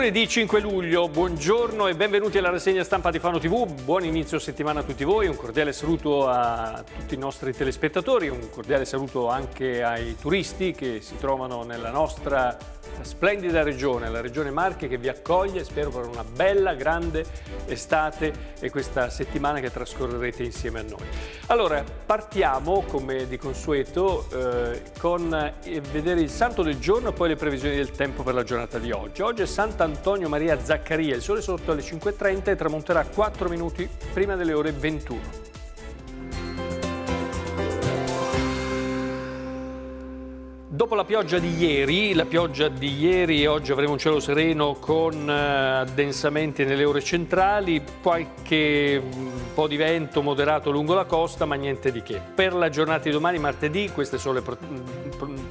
lunedì 5 luglio, buongiorno e benvenuti alla rassegna stampa di Fano TV, buon inizio settimana a tutti voi, un cordiale saluto a tutti i nostri telespettatori, un cordiale saluto anche ai turisti che si trovano nella nostra splendida regione, la regione Marche che vi accoglie, spero per una bella, grande estate e questa settimana che trascorrerete insieme a noi. Allora, partiamo come di consueto eh, con eh, vedere il santo del giorno e poi le previsioni del tempo per la giornata di oggi. Oggi è Santa Antonio Maria Zaccaria. Il sole sotto alle 5.30 e tramonterà 4 minuti prima delle ore 21. Dopo la pioggia di ieri, la pioggia di ieri e oggi avremo un cielo sereno con eh, addensamenti nelle ore centrali, qualche mm, po' di vento moderato lungo la costa, ma niente di che. Per la giornata di domani, martedì, queste è sole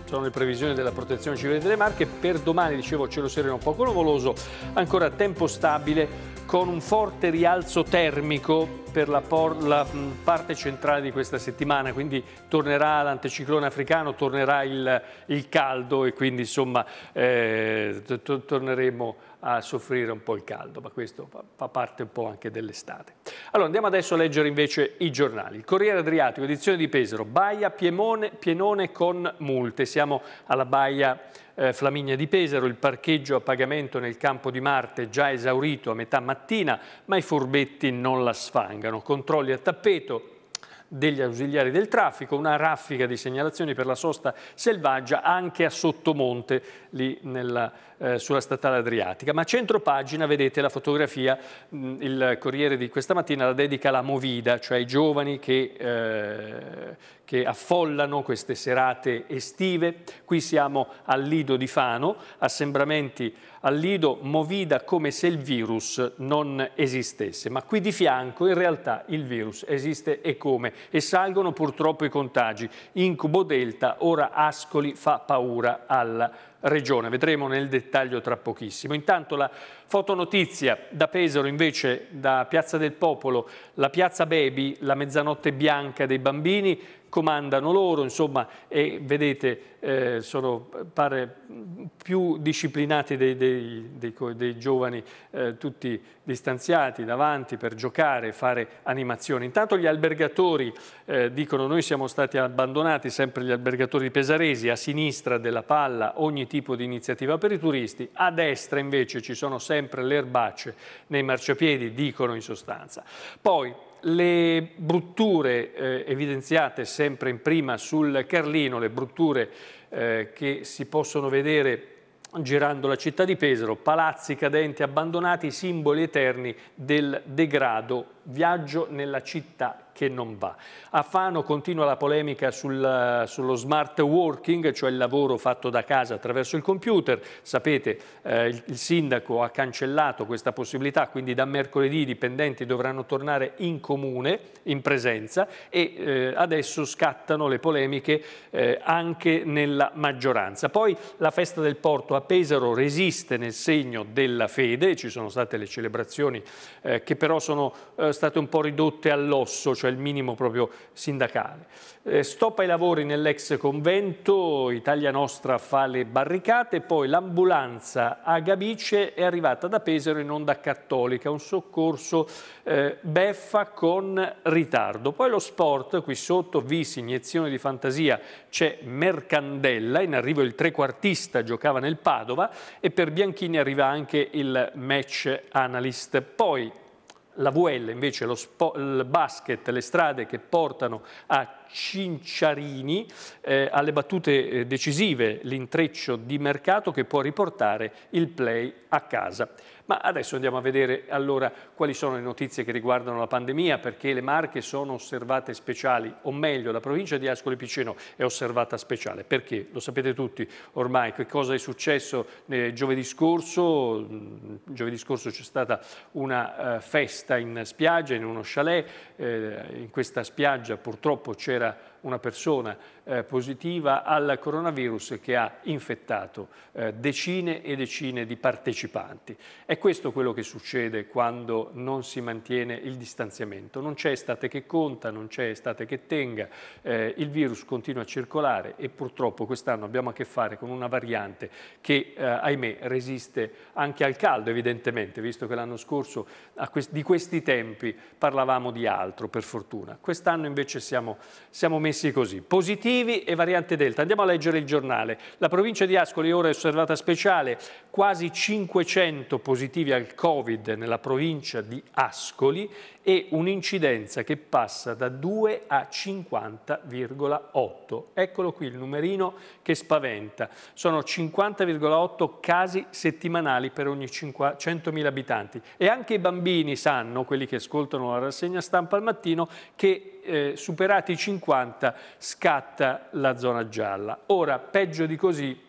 sono le previsioni della protezione civile delle Marche. Per domani, dicevo, cielo sereno un poco nuvoloso, ancora tempo stabile con un forte rialzo termico per la, la parte centrale di questa settimana, quindi tornerà l'anticiclone africano, tornerà il, il, caldo e quindi insomma eh, torneremo a soffrire un po' il caldo, ma questo fa parte un po' anche dell'estate. Allora andiamo adesso a leggere invece i giornali. Il Corriere Adriatico, edizione di Pesaro, Baia Piemone, Pienone con multe. Siamo alla Baia eh, Flaminia di Pesaro, il parcheggio a pagamento nel campo di Marte già esaurito a metà mattina, ma i furbetti non la sfangano. Controlli a tappeto, degli ausiliari del traffico, una raffica di segnalazioni per la sosta selvaggia anche a Sottomonte, lì nella eh, sulla statale Adriatica. Ma a centro pagina vedete la fotografia, mh, mm, il Corriere di questa mattina la dedica alla Movida, cioè ai giovani che, eh, che affollano queste serate estive. Qui siamo al Lido di Fano, assembramenti al Lido, Movida come se il virus non esistesse. Ma qui di fianco in realtà il virus esiste e come. E salgono purtroppo i contagi. Incubo Delta, ora Ascoli fa paura alla Movida regione. Vedremo nel dettaglio tra pochissimo. Intanto la fotonotizia da Pesaro invece da Piazza del Popolo, la Piazza Baby, la mezzanotte bianca dei bambini, comandano loro, insomma, e vedete, eh, sono, pare più disciplinati dei, dei, dei, dei giovani, eh, tutti distanziati davanti per giocare, fare animazioni. Intanto gli albergatori eh, dicono noi siamo stati abbandonati, sempre gli albergatori pesaresi, a sinistra della palla ogni tipo di iniziativa per i turisti, a destra invece ci sono sempre le erbacce nei marciapiedi, dicono in sostanza. Poi le brutture eh, evidenziate sempre in prima sul Carlino, le brutture eh, che si possono vedere girando la città di Pesaro, palazzi cadenti abbandonati, simboli eterni del degrado viaggio nella città che non va. A Fano continua la polemica sul, sullo smart working, cioè il lavoro fatto da casa attraverso il computer. Sapete, eh, il, il sindaco ha cancellato questa possibilità, quindi da mercoledì i dipendenti dovranno tornare in comune, in presenza, e eh, adesso scattano le polemiche eh, anche nella maggioranza. Poi la festa del porto a Pesaro resiste nel segno della fede, ci sono state le celebrazioni eh, che però sono state eh, state un po' ridotte all'osso, cioè il minimo proprio sindacale. Eh, stop ai lavori nell'ex convento, Italia Nostra fa le barricate, poi l'ambulanza a Gabice è arrivata da Pesaro in onda cattolica, un soccorso eh, beffa con ritardo. Poi lo sport, qui sotto, visi, iniezione di fantasia, c'è Mercandella, in arrivo il trequartista, giocava nel Padova e per Bianchini arriva anche il match analyst. Poi la VL invece, lo il basket, le strade che portano a Cinciarini, eh, alle battute eh, decisive, l'intreccio di mercato che può riportare il play a casa. Ma adesso andiamo a vedere allora quali sono le notizie che riguardano la pandemia, perché le Marche sono osservate speciali, o meglio la provincia di Ascoli Piceno è osservata speciale. Perché? Lo sapete tutti ormai che cosa è successo giovedì scorso. Mm, giovedì scorso c'è stata una eh, festa in spiaggia, in uno chalet. Eh, in questa spiaggia purtroppo c'era una persona eh, positiva al coronavirus che ha infettato eh, decine e decine di partecipanti. È questo quello che succede quando non si mantiene il distanziamento. Non c'è estate che conta, non c'è estate che tenga, eh, il virus continua a circolare e purtroppo quest'anno abbiamo a che fare con una variante che, eh, ahimè, resiste anche al caldo, evidentemente, visto che l'anno scorso quest di questi tempi parlavamo di altro, per fortuna. Quest'anno invece siamo, siamo meno messi così. Positivi e variante Delta. Andiamo a leggere il giornale. La provincia di Ascoli ora è osservata speciale. Quasi 500 positivi al Covid nella provincia di Ascoli e un'incidenza che passa da 2 a 50,8. Eccolo qui il numerino che spaventa. Sono 50,8 casi settimanali per ogni 100.000 abitanti. E anche i bambini sanno, quelli che ascoltano la rassegna stampa al mattino, che eh, superati i 50 scatta la zona gialla. Ora, peggio di così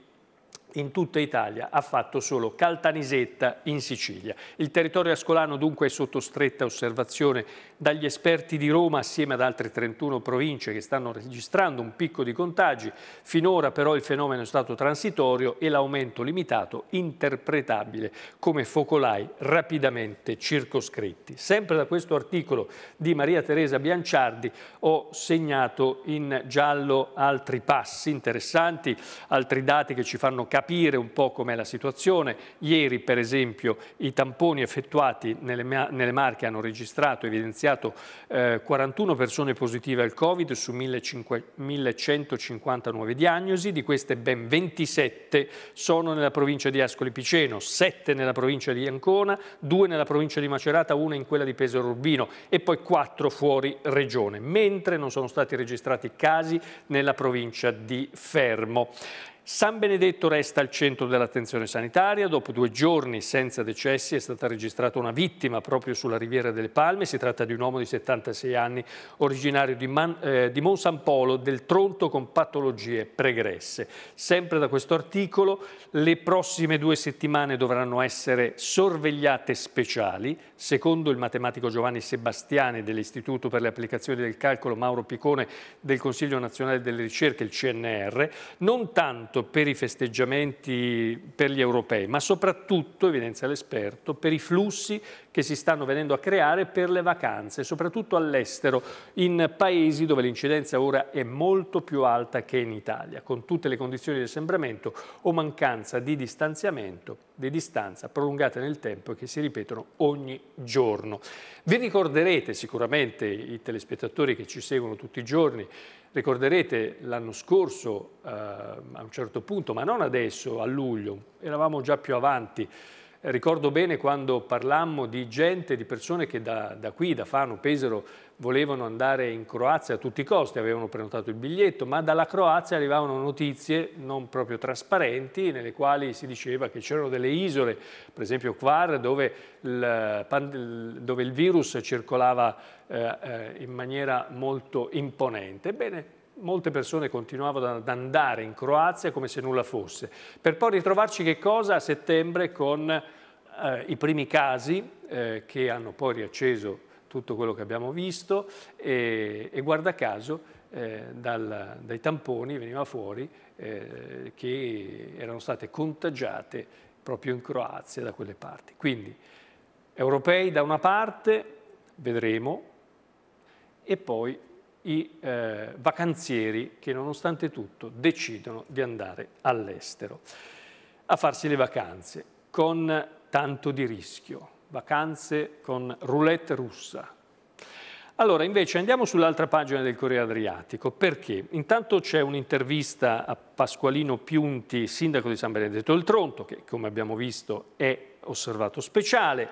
in tutta Italia ha fatto solo Caltanisetta in Sicilia. Il territorio ascolano dunque è sotto stretta osservazione dagli esperti di Roma assieme ad altre 31 province che stanno registrando un picco di contagi. Finora però il fenomeno è stato transitorio e l'aumento limitato interpretabile come focolai rapidamente circoscritti. Sempre da questo articolo di Maria Teresa Bianciardi ho segnato in giallo altri passi interessanti, altri dati che ci fanno capire capire un po' com'è la situazione. Ieri, per esempio, i tamponi effettuati nelle, nelle Marche hanno registrato, evidenziato eh, 41 persone positive al Covid su 1150 nuove diagnosi, di queste ben 27 sono nella provincia di Ascoli Piceno, 7 nella provincia di Ancona, 2 nella provincia di Macerata, 1 in quella di Pesaro Urbino e poi 4 fuori regione, mentre non sono stati registrati casi nella provincia di Fermo. San Benedetto resta al centro dell'attenzione sanitaria. Dopo due giorni senza decessi è stata registrata una vittima proprio sulla Riviera delle Palme. Si tratta di un uomo di 76 anni, originario di, Man, eh, di Mon San Polo, del Tronto con patologie pregresse. Sempre da questo articolo, le prossime due settimane dovranno essere sorvegliate speciali. Secondo il matematico Giovanni Sebastiani dell'Istituto per le applicazioni del calcolo Mauro Piccone del Consiglio nazionale delle ricerche, il CNR, non tanto soltanto per i festeggiamenti per gli europei, ma soprattutto, evidenzia l'esperto, per i flussi che si stanno venendo a creare per le vacanze, soprattutto all'estero, in paesi dove l'incidenza ora è molto più alta che in Italia, con tutte le condizioni di assembramento o mancanza di distanziamento, di distanza prolungate nel tempo e che si ripetono ogni giorno. Vi ricorderete sicuramente i telespettatori che ci seguono tutti i giorni Ricorderete l'anno scorso, eh, a un certo punto, ma non adesso, a luglio, eravamo già più avanti, ricordo bene quando parlammo di gente, di persone che da, da qui, da Fano, Pesaro, volevano andare in Croazia a tutti i costi, avevano prenotato il biglietto, ma dalla Croazia arrivavano notizie non proprio trasparenti nelle quali si diceva che c'erano delle isole, per esempio Kvar, dove il, dove il virus circolava eh, eh, in maniera molto imponente. Ebbene, molte persone continuavano ad andare in Croazia come se nulla fosse, per poi ritrovarci che cosa a settembre con eh, i primi casi eh, che hanno poi riacceso tutto quello che abbiamo visto e, e guarda caso eh, dal, dai tamponi veniva fuori eh, che erano state contagiate proprio in Croazia da quelle parti. Quindi europei da una parte, vedremo, e poi i eh, vacanzieri che nonostante tutto decidono di andare all'estero a farsi le vacanze con tanto di rischio, vacanze con roulette russa. Allora, invece, andiamo sull'altra pagina del Corriere Adriatico. Perché? Intanto c'è un'intervista a Pasqualino Piunti, sindaco di San Benedetto del Tronto, che, come abbiamo visto, è osservato speciale.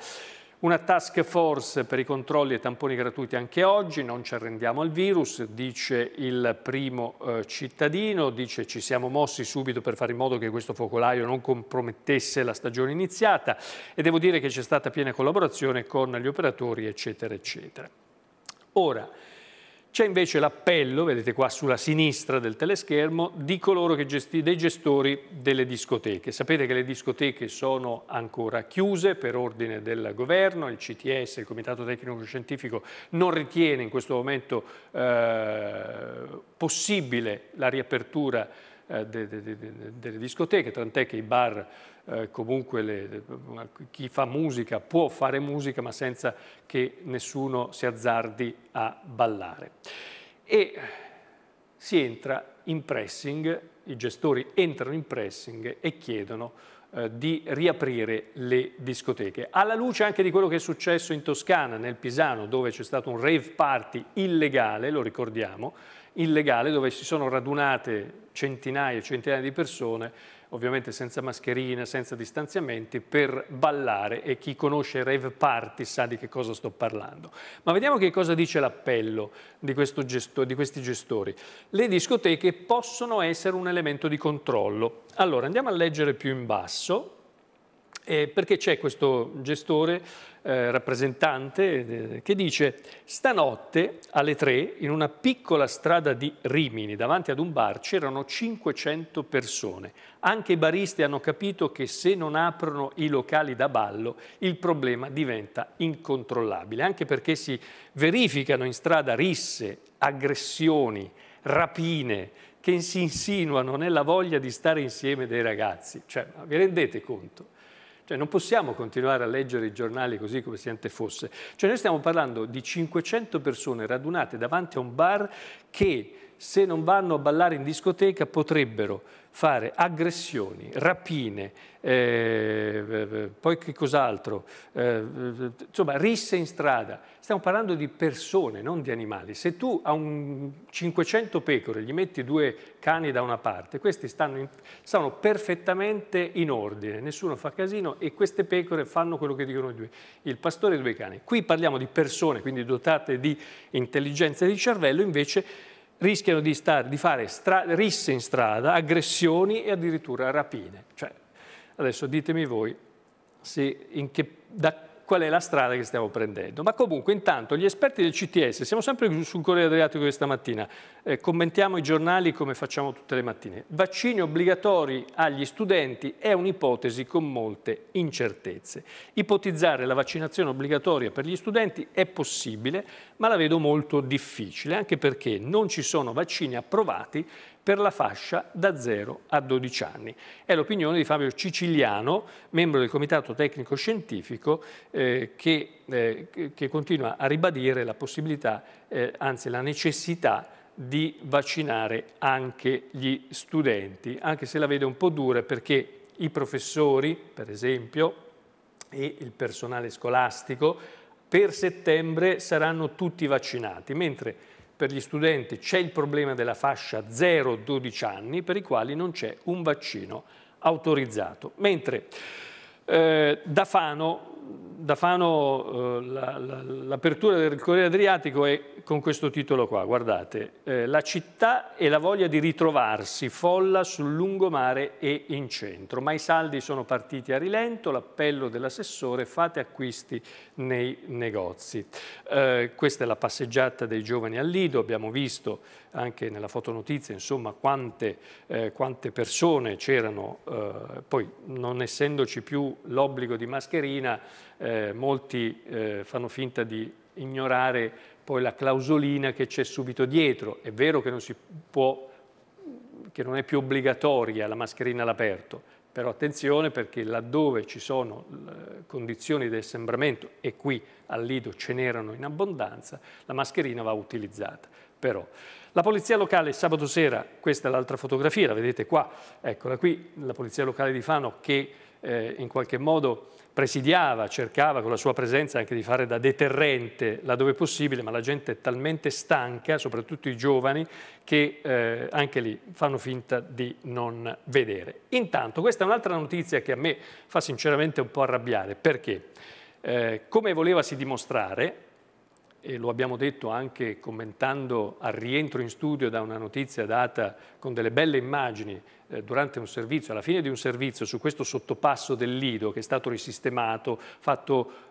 Una task force per i controlli e tamponi gratuiti anche oggi, non ci arrendiamo al virus, dice il primo eh, cittadino, dice ci siamo mossi subito per fare in modo che questo focolaio non compromettesse la stagione iniziata e devo dire che c'è stata piena collaborazione con gli operatori eccetera eccetera. Ora, c'è invece l'appello, vedete qua sulla sinistra del teleschermo, di coloro che gesti, dei gestori delle discoteche. Sapete che le discoteche sono ancora chiuse per ordine del governo, il CTS, il Comitato Tecnico Scientifico, non ritiene in questo momento eh, possibile la riapertura eh, de, de, delle discoteche, tant'è che i bar eh, comunque le, chi fa musica può fare musica ma senza che nessuno si azzardi a ballare. E si entra in pressing, i gestori entrano in pressing e chiedono eh, di riaprire le discoteche. Alla luce anche di quello che è successo in Toscana, nel Pisano, dove c'è stato un rave party illegale, lo ricordiamo, illegale, dove si sono radunate centinaia e centinaia di persone, ovviamente senza mascherine, senza distanziamenti, per ballare e chi conosce rave party sa di che cosa sto parlando. Ma vediamo che cosa dice l'appello di, di questi gestori. Le discoteche possono essere un elemento di controllo. Allora, andiamo a leggere più in basso, eh, perché c'è questo gestore, eh, rappresentante, eh, che dice stanotte alle 3 in una piccola strada di Rimini davanti ad un bar c'erano 500 persone. Anche i baristi hanno capito che se non aprono i locali da ballo il problema diventa incontrollabile, anche perché si verificano in strada risse, aggressioni, rapine che si insinuano nella voglia di stare insieme dei ragazzi. Cioè, vi rendete conto? Cioè non possiamo continuare a leggere i giornali così come se niente fosse. Cioè noi stiamo parlando di 500 persone radunate davanti a un bar che se non vanno a ballare in discoteca potrebbero fare aggressioni, rapine, eh, eh, eh poi che cos'altro, eh, eh, insomma risse in strada. Stiamo parlando di persone, non di animali. Se tu a un 500 pecore gli metti due cani da una parte, questi stanno, in, stanno perfettamente in ordine, nessuno fa casino e queste pecore fanno quello che dicono due, il pastore e i due cani. Qui parliamo di persone, quindi dotate di intelligenza e di cervello, invece rischiano di, stare, di fare risse in strada, aggressioni e addirittura rapine. Cioè, adesso ditemi voi se, che, da qual è la strada che stiamo prendendo. Ma comunque intanto gli esperti del CTS, siamo sempre sul Corriere Adriatico questa mattina, eh, commentiamo i giornali come facciamo tutte le mattine. Vaccini obbligatori agli studenti è un'ipotesi con molte incertezze. Ipotizzare la vaccinazione obbligatoria per gli studenti è possibile, ma la vedo molto difficile, anche perché non ci sono vaccini approvati per la fascia da 0 a 12 anni. È l'opinione di Fabio Ciciliano, membro del Comitato Tecnico Scientifico, eh, che, eh, che, continua a ribadire la possibilità, eh, anzi la necessità di vaccinare anche gli studenti, anche se la vede un po' dura perché i professori, per esempio, e il personale scolastico per settembre saranno tutti vaccinati, mentre per gli studenti c'è il problema della fascia 0-12 anni per i quali non c'è un vaccino autorizzato. Mentre eh, da Fano da Fano eh, l'apertura del Corriere Adriatico è con questo titolo qua, guardate, eh, la città e la voglia di ritrovarsi, folla sul lungomare e in centro, ma i saldi sono partiti a rilento, l'appello dell'assessore fate acquisti nei negozi. Eh, questa è la passeggiata dei giovani al Lido, abbiamo visto anche nella fotonotizia insomma quante, eh, quante persone c'erano, eh, poi non essendoci più l'obbligo di mascherina, eh, molti eh, fanno finta di ignorare poi la clausolina che c'è subito dietro. È vero che non, può, che non è più obbligatoria la mascherina all'aperto, però attenzione perché laddove ci sono eh, condizioni di assembramento, e qui al Lido ce n'erano in abbondanza, la mascherina va utilizzata. Però. La polizia locale sabato sera, questa è l'altra fotografia, la vedete qua, eccola qui, la polizia locale di Fano che eh, in qualche modo presidiava, cercava con la sua presenza anche di fare da deterrente laddove possibile, ma la gente è talmente stanca, soprattutto i giovani, che eh, anche lì fanno finta di non vedere. Intanto, questa è un'altra notizia che a me fa sinceramente un po' arrabbiare, perché eh, come voleva si dimostrare, e lo abbiamo detto anche commentando al rientro in studio da una notizia data con delle belle immagini eh, durante un servizio, alla fine di un servizio su questo sottopasso del Lido che è stato risistemato, fatto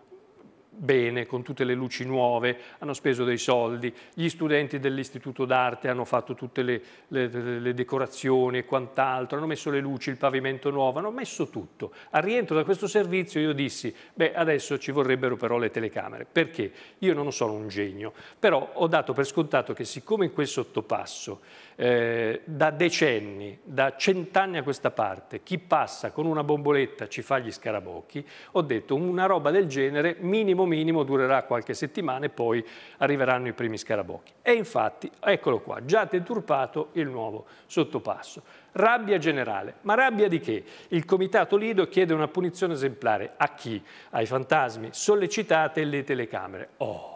bene, con tutte le luci nuove, hanno speso dei soldi, gli studenti dell'Istituto d'Arte hanno fatto tutte le, le, le decorazioni e quant'altro, hanno messo le luci, il pavimento nuovo, hanno messo tutto. Al rientro da questo servizio io dissi, beh adesso ci vorrebbero però le telecamere, perché io non sono un genio, però ho dato per scontato che siccome in quel sottopasso eh, da decenni, da cent'anni a questa parte, chi passa con una bomboletta ci fa gli scarabocchi, ho detto una roba del genere minimo minimo durerà qualche settimana e poi arriveranno i primi scarabocchi. E infatti, eccolo qua, già deturpato il nuovo sottopasso. Rabbia generale, ma rabbia di che? Il comitato Lido chiede una punizione esemplare a chi? Ai fantasmi, sollecitate le telecamere. Oh!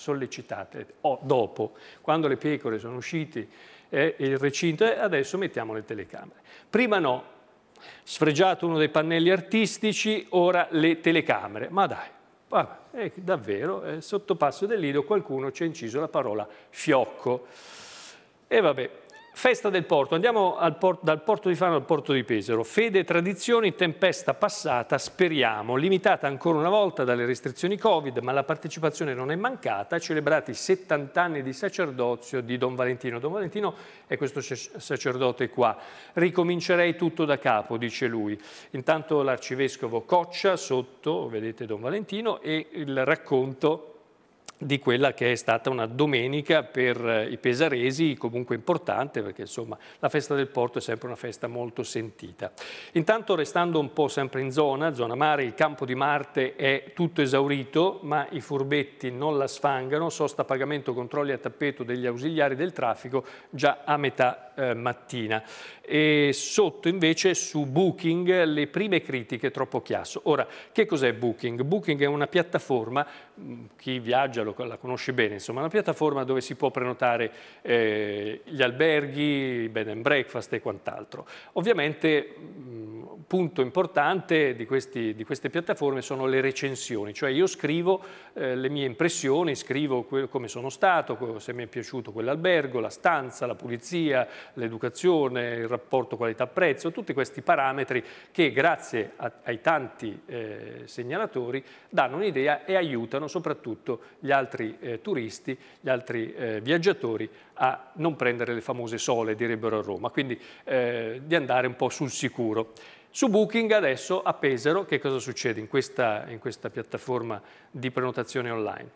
sollecitate. O dopo, quando le pecore sono uscite e eh, il recinto, eh, adesso mettiamo le telecamere. Prima no, sfregiato uno dei pannelli artistici, ora le telecamere. Ma dai, vabbè, eh, davvero, eh, sotto Passo del Lido qualcuno ci ha inciso la parola fiocco. E vabbè, Festa del porto, andiamo porto, dal porto di Fano al porto di Pesaro. Fede, tradizioni, tempesta passata, speriamo, limitata ancora una volta dalle restrizioni Covid, ma la partecipazione non è mancata, celebrati 70 anni di sacerdozio di Don Valentino. Don Valentino è questo sacerdote qua. Ricomincerei tutto da capo, dice lui. Intanto l'arcivescovo Coccia, sotto, vedete Don Valentino, e il racconto di quella che è stata una domenica per eh, i pesaresi comunque importante perché insomma la festa del porto è sempre una festa molto sentita. Intanto restando un po' sempre in zona, zona mare, il campo di Marte è tutto esaurito ma i furbetti non la sfangano, sosta pagamento controlli a tappeto degli ausiliari del traffico già a metà eh, mattina e sotto invece su Booking le prime critiche troppo chiasso. Ora che cos'è Booking? Booking è una piattaforma, chi viaggia lo lo, la conosce bene, insomma, una piattaforma dove si può prenotare eh, gli alberghi, i bed and breakfast e quant'altro. Ovviamente mh, punto importante di, questi, di, queste piattaforme sono le recensioni, cioè io scrivo eh, le mie impressioni, scrivo come sono stato, se mi è piaciuto quell'albergo, la stanza, la pulizia, l'educazione, il rapporto qualità-prezzo, tutti questi parametri che grazie a, ai tanti eh, segnalatori danno un'idea e aiutano soprattutto gli altri eh, turisti, gli altri eh, viaggiatori a non prendere le famose sole, direbbero a Roma, quindi eh, di andare un po' sul sicuro. Su Booking adesso a Pesaro, che cosa succede in questa, in questa piattaforma di prenotazione online?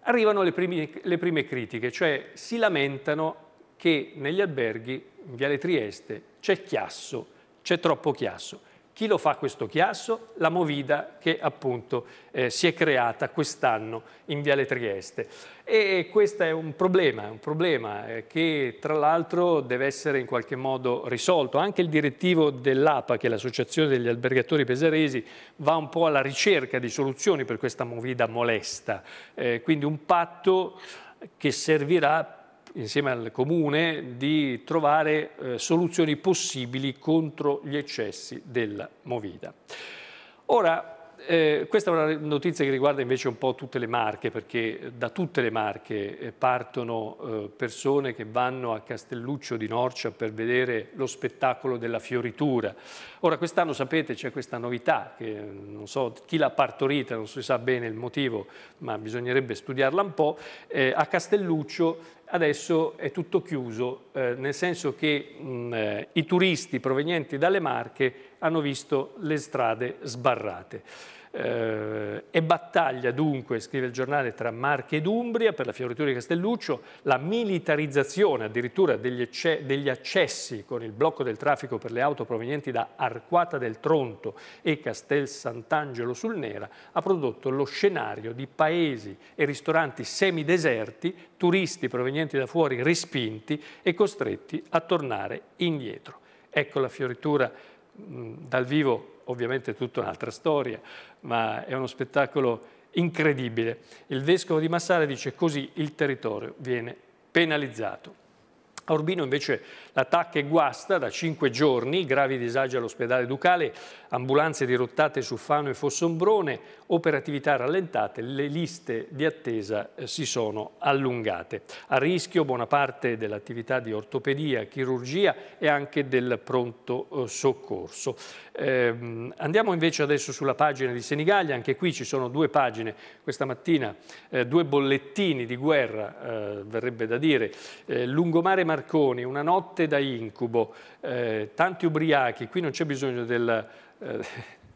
Arrivano le prime, le prime critiche, cioè si lamentano che negli alberghi in Viale Trieste c'è chiasso, c'è troppo chiasso. Chi lo fa questo chiasso? La Movida che appunto eh, si è creata quest'anno in Viale Trieste. E questo è un problema, un problema eh, che tra l'altro deve essere in qualche modo risolto. Anche il direttivo dell'APA, che è l'Associazione degli Albergatori Pesaresi, va un po' alla ricerca di soluzioni per questa Movida molesta. Eh, quindi un patto che servirà insieme al Comune di trovare eh, soluzioni possibili contro gli eccessi della Movida. Ora, eh, questa è una notizia che riguarda invece un po' tutte le marche, perché eh, da tutte le marche eh, partono eh, persone che vanno a Castelluccio di Norcia per vedere lo spettacolo della fioritura. Ora quest'anno sapete c'è questa novità, che eh, non so chi l'ha partorita, non si sa bene il motivo, ma bisognerebbe studiarla un po', eh, a Castelluccio adesso è tutto chiuso, eh, nel senso che mh, eh, i turisti provenienti dalle Marche hanno visto le strade sbarrate. Eh, e battaglia dunque, scrive il giornale, tra Marche ed Umbria per la fioritura di Castelluccio, la militarizzazione addirittura degli, degli, accessi con il blocco del traffico per le auto provenienti da Arquata del Tronto e Castel Sant'Angelo sul Nera ha prodotto lo scenario di paesi e ristoranti semideserti, turisti provenienti da fuori respinti e costretti a tornare indietro. Ecco la fioritura mh, dal vivo ovviamente tutta un'altra storia, ma è uno spettacolo incredibile. Il vescovo di Massale dice così il territorio viene penalizzato. A Urbino invece l'attacco è guasta da cinque giorni, gravi disagi all'ospedale Ducale, ambulanze dirottate su Fano e Fossombrone, operatività rallentate, le liste di attesa eh, si sono allungate. A rischio buona parte dell'attività di ortopedia, chirurgia e anche del pronto eh, soccorso. Eh, andiamo invece adesso sulla pagina di Senigallia, anche qui ci sono due pagine, questa mattina eh, due bollettini di guerra, eh, verrebbe da dire, eh, lungomare Marconi, una notte da incubo, eh, tanti ubriachi, qui non c'è bisogno del, eh,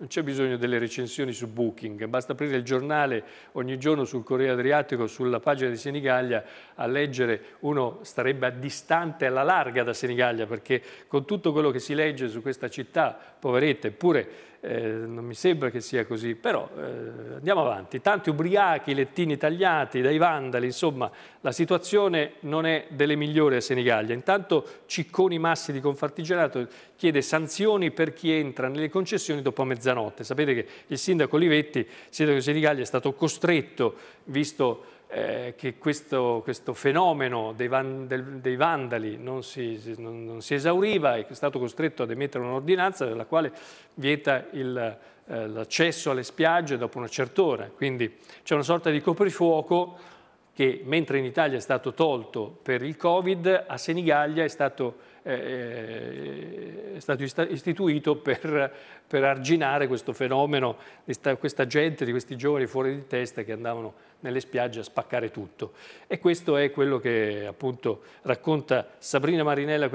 non c'è bisogno delle recensioni su Booking, basta aprire il giornale ogni giorno sul Corriere Adriatico, sulla pagina di Senigallia, a leggere uno starebbe a distante alla larga da Senigallia, perché con tutto quello che si legge su questa città, poveretta, eppure eh, non mi sembra che sia così, però eh, andiamo avanti. Tanti ubriachi, lettini tagliati dai vandali, insomma la situazione non è delle migliori a Senigallia. Intanto Cicconi Massi di Confartigianato chiede sanzioni per chi entra nelle concessioni dopo mezzanotte mezzanotte. Sapete che il sindaco Olivetti, il sindaco di Senigallia, è stato costretto, visto eh, che questo, questo fenomeno dei, van, del, dei, vandali non si, non, non si esauriva è stato costretto ad emettere un'ordinanza la quale vieta eh, l'accesso alle spiagge dopo una certa ora. Quindi c'è una sorta di coprifuoco che mentre in Italia è stato tolto per il Covid, a Senigallia è stato, eh, eh è stato istituito per, per, arginare questo fenomeno di questa gente, di questi giovani fuori di testa che andavano nelle spiagge a spaccare tutto. E questo è quello che appunto racconta Sabrina Marinelli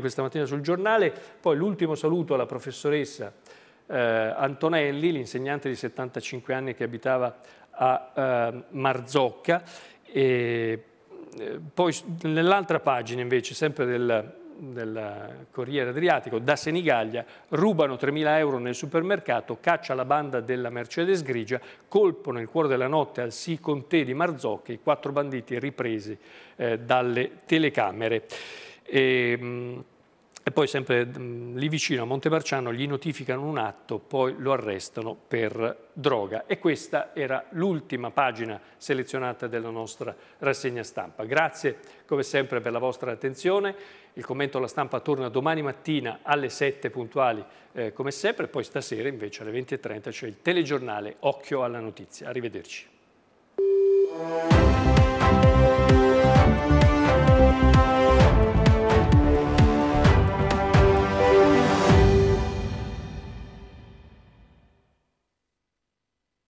questa mattina sul giornale. Poi l'ultimo saluto alla professoressa eh, Antonelli, l'insegnante di 75 anni che abitava a uh, Marzocca. E eh, poi nell'altra pagina invece, sempre del, del Corriere Adriatico, da Senigallia, rubano 3.000 euro nel supermercato, caccia la banda della Mercedes Grigia, colpo nel cuore della notte al Si Conte di Marzocca, i quattro banditi ripresi eh, dalle telecamere. E, ehm, e poi sempre mh, lì vicino a Montemarciano gli notificano un atto, poi lo arrestano per droga. E questa era l'ultima pagina selezionata della nostra rassegna stampa. Grazie come sempre per la vostra attenzione. Il commento alla stampa torna domani mattina alle 7 puntuali eh, come sempre, poi stasera invece alle 20.30 c'è il telegiornale Occhio alla notizia. Arrivederci.